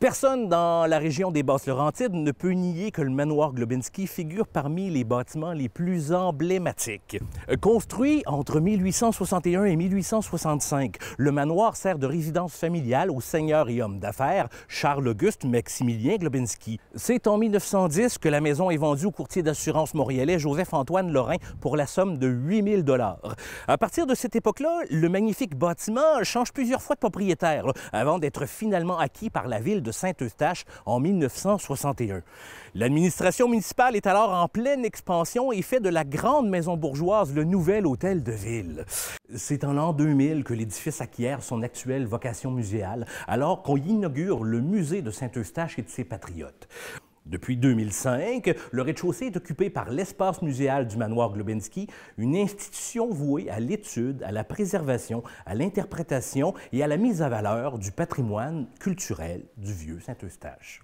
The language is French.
Personne dans la région des Basses-Laurentides ne peut nier que le manoir Globinski figure parmi les bâtiments les plus emblématiques. Construit entre 1861 et 1865, le manoir sert de résidence familiale au seigneur et homme d'affaires Charles-Auguste Maximilien Globinski. C'est en 1910 que la maison est vendue au courtier d'assurance montréalais Joseph-Antoine Lorrain pour la somme de 8000 dollars. À partir de cette époque-là, le magnifique bâtiment change plusieurs fois de propriétaire avant d'être finalement acquis par la ville de Saint-Eustache en 1961. L'administration municipale est alors en pleine expansion et fait de la grande maison bourgeoise le nouvel hôtel de ville. C'est en l'an 2000 que l'édifice acquiert son actuelle vocation muséale, alors qu'on y inaugure le musée de Saint-Eustache et de ses patriotes. Depuis 2005, le rez-de-chaussée est occupé par l'espace muséal du manoir Globinski, une institution vouée à l'étude, à la préservation, à l'interprétation et à la mise à valeur du patrimoine culturel du vieux Saint-Eustache.